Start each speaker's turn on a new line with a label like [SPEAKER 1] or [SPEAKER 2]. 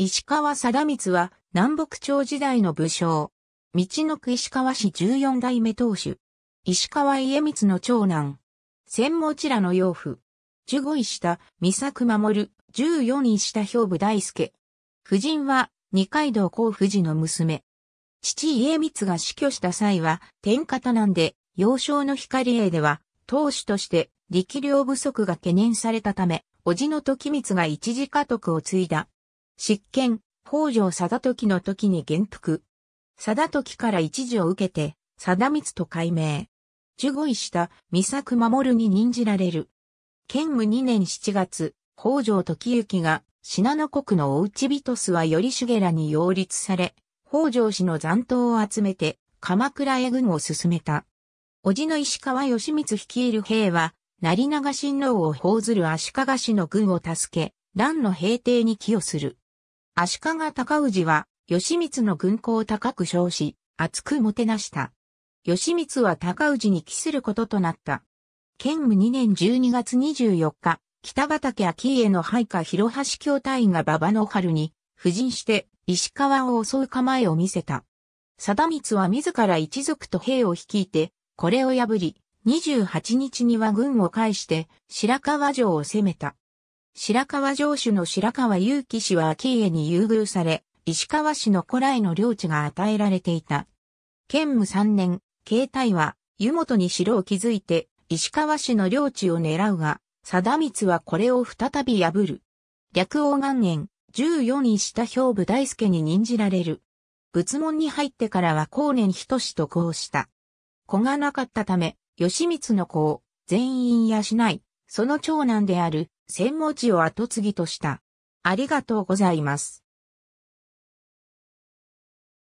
[SPEAKER 1] 石川
[SPEAKER 2] 貞光は南北朝時代の武将。道のく石川氏14代目当主。石川家光の長男。千ちらの養父。15位下、三作守、14位下兵部大輔。夫人は二階堂幸富士の娘。父家光が死去した際は天方なんで、幼少の光栄では、当主として力量不足が懸念されたため、叔父の時光が一時家督を継いだ。執権、北条貞時の時に元服。貞時から一時を受けて、貞光と改名。受護医した三作守に任じられる。剣武2年7月、北条時行が信濃国のおうちビトスは頼重らに擁立され、北条氏の残党を集めて鎌倉へ軍を進めた。叔父の石川義光率いる兵は、成長親王を奉ずる足利氏の軍を助け、乱の平定に寄与する。足利高氏は、義満の軍功を高く称し、厚くもてなした。義満は高氏に帰することとなった。建武2年12月24日、北畠昭家の配下広橋教隊員が馬場の春に、婦人して石川を襲う構えを見せた。貞光は自ら一族と兵を率いて、これを破り、28日には軍を介して白川城を攻めた。白川城主の白川祐樹氏は秋家に優遇され、石川氏の古来の領地が与えられていた。県務3年、慶太は湯本に城を築いて、石川氏の領地を狙うが、貞光はこれを再び破る。略王元年、14位下兵部大輔に任じられる。仏門に入ってからは後年仁志と交した。子がなかったため、義光の子を全員養い、その長男である専門地を後継ぎとした。ありがとうございます。